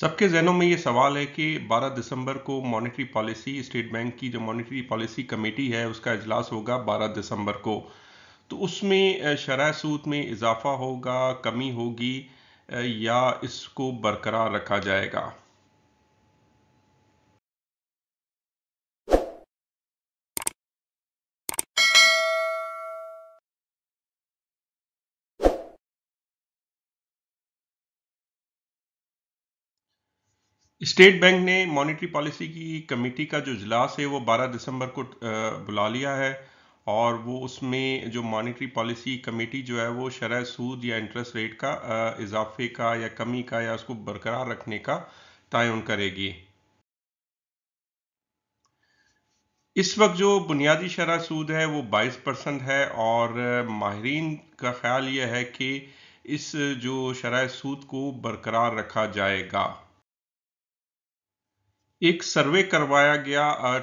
सबके जहनों में ये सवाल है कि 12 दिसंबर को मॉनेटरी पॉलिसी स्टेट बैंक की जो मॉनेटरी पॉलिसी कमेटी है उसका इजलास होगा 12 दिसंबर को तो उसमें शराय सूद में इजाफा होगा कमी होगी या इसको बरकरार रखा जाएगा स्टेट बैंक ने मॉनेटरी पॉलिसी की कमेटी का जो इजलास है वो 12 दिसंबर को बुला लिया है और वो उसमें जो मॉनेटरी पॉलिसी कमेटी जो है वो शरह सूद या इंटरेस्ट रेट का इजाफे का या कमी का या उसको बरकरार रखने का तयन करेगी इस वक्त जो बुनियादी शरह सूद है वो 22 परसेंट है और माहरीन का ख्याल यह है कि इस जो शरह सूद को बरकरार रखा जाएगा एक सर्वे करवाया गया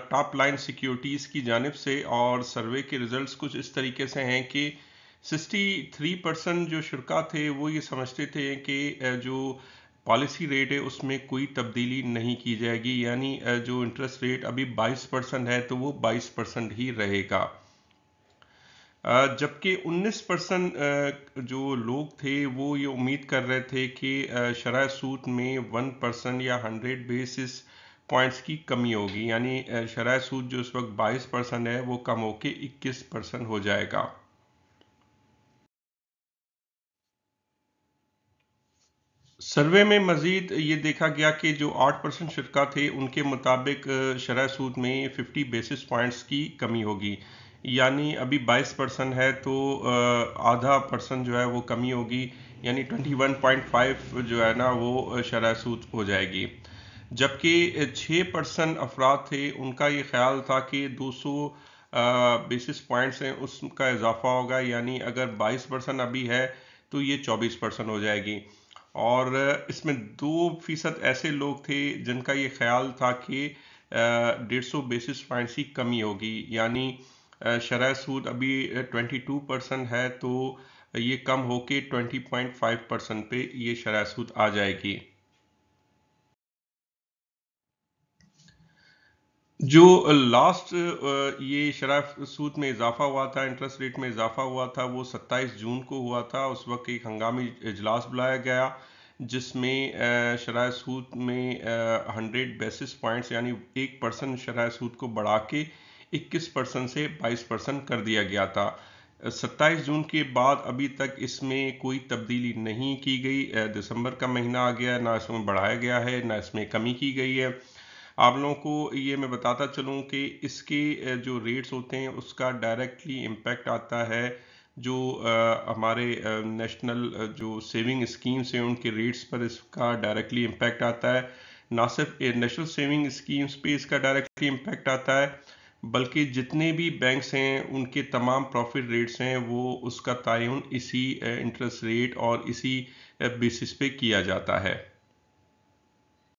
टॉप लाइन सिक्योरिटीज़ की जानब से और सर्वे के रिज़ल्ट्स कुछ इस तरीके से हैं कि 63 परसेंट जो शुरा थे वो ये समझते थे कि जो पॉलिसी रेट है उसमें कोई तब्दीली नहीं की जाएगी यानी जो इंटरेस्ट रेट अभी 22 परसेंट है तो वो 22 परसेंट ही रहेगा जबकि 19 परसेंट जो लोग थे वो ये उम्मीद कर रहे थे कि शराय सूट में 1 परसेंट या 100 बेसिस पॉइंट्स की कमी होगी यानी शराय सूद जो इस वक्त 22 परसेंट है वो कम होकर 21 परसेंट हो जाएगा सर्वे में मज़ीद ये देखा गया कि जो 8 परसेंट शिरका थे उनके मुताबिक शराय सूद में 50 बेसिस पॉइंट्स की कमी होगी यानी अभी 22 परसेंट है तो आधा परसेंट जो है वो कमी होगी यानी 21.5 जो है ना वो शराय सूद हो जाएगी जबकि छः परसेंट अफराद थे उनका ये ख्याल था कि दो सौ बेसिस पॉइंट्स हैं उसका इजाफा होगा यानी अगर बाईस परसेंट अभी है तो ये चौबीस परसेंट हो जाएगी और इसमें दो फीसद ऐसे लोग थे जिनका ये ख्याल था कि डेढ़ सौ बेसिस पॉइंट्स की कमी होगी यानी शराय सूद अभी ट्वेंटी टू परसेंट है तो ये कम होके ट्वेंटी पॉइंट फाइव परसेंट पे ये शराय सूद आ जाएगी जो लास्ट uh, ये शराब सूद में इजाफा हुआ था इंटरेस्ट रेट में इजाफा हुआ था वो 27 जून को हुआ था उस वक्त एक हंगामी इजलास बुलाया गया जिसमें uh, शराय सूद में हंड्रेड बेसिस पॉइंट्स यानी एक परसेंट शराय सूद को बढ़ा के इक्कीस परसेंट से बाईस परसेंट कर दिया गया था 27 जून के बाद अभी तक इसमें कोई तब्दीली नहीं की गई uh, दिसंबर का महीना आ गया ना इसमें बढ़ाया गया है ना इसमें कमी की गई है आप लोगों को ये मैं बताता चलूँ कि इसके जो रेट्स होते हैं उसका डायरेक्टली इम्पेक्ट आता है जो आ, हमारे नेशनल जो सेविंग स्कीम्स हैं उनके रेट्स पर इसका डायरेक्टली इम्पैक्ट आता है ना सिर्फ नेशनल सेविंग स्कीम्स पे इसका डायरेक्टली इम्पैक्ट आता है बल्कि जितने भी बैंक्स हैं उनके तमाम प्रॉफिट रेट्स हैं वो उसका तयन इसी इंटरेस्ट रेट और इसी बेसिस पे किया जाता है